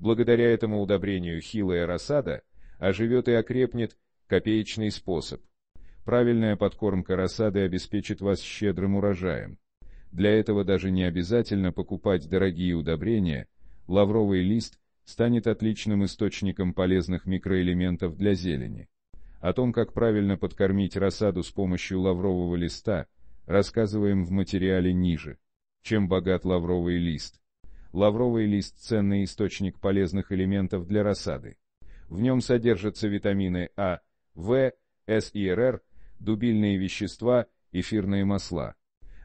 Благодаря этому удобрению хилая рассада оживет и окрепнет копеечный способ. Правильная подкормка рассады обеспечит вас щедрым урожаем. Для этого даже не обязательно покупать дорогие удобрения, лавровый лист станет отличным источником полезных микроэлементов для зелени. О том, как правильно подкормить рассаду с помощью лаврового листа, рассказываем в материале ниже. Чем богат лавровый лист? Лавровый лист – ценный источник полезных элементов для рассады. В нем содержатся витамины А, В, С и РР, дубильные вещества, эфирные масла.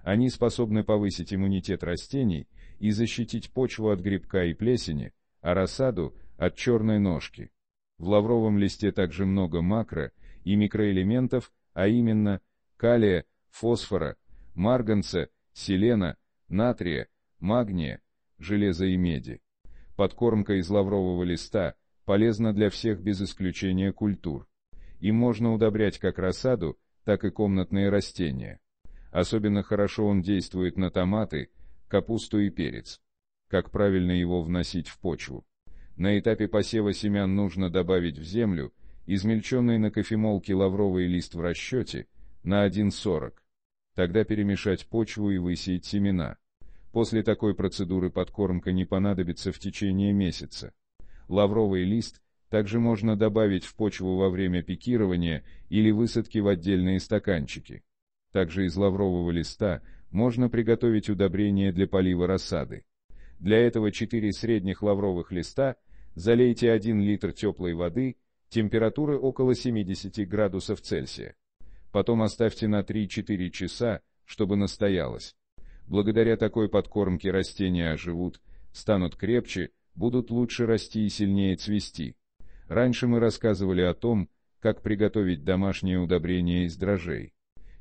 Они способны повысить иммунитет растений и защитить почву от грибка и плесени, а рассаду – от черной ножки. В лавровом листе также много макро- и микроэлементов, а именно калия, фосфора, марганца, селена, натрия, магния, железа и меди. Подкормка из лаврового листа полезна для всех без исключения культур. И можно удобрять как рассаду, так и комнатные растения. Особенно хорошо он действует на томаты, капусту и перец. Как правильно его вносить в почву? На этапе посева семян нужно добавить в землю, измельченный на кофемолке лавровый лист в расчете, на 1,40. Тогда перемешать почву и высеять семена. После такой процедуры подкормка не понадобится в течение месяца. Лавровый лист также можно добавить в почву во время пикирования или высадки в отдельные стаканчики. Также из лаврового листа можно приготовить удобрение для полива рассады. Для этого 4 средних лавровых листа залейте 1 литр теплой воды, температуры около 70 градусов Цельсия. Потом оставьте на 3-4 часа, чтобы настоялось. Благодаря такой подкормке растения оживут, станут крепче, будут лучше расти и сильнее цвести. Раньше мы рассказывали о том, как приготовить домашнее удобрение из дрожжей.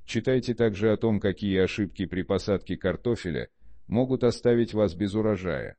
Читайте также о том, какие ошибки при посадке картофеля могут оставить вас без урожая.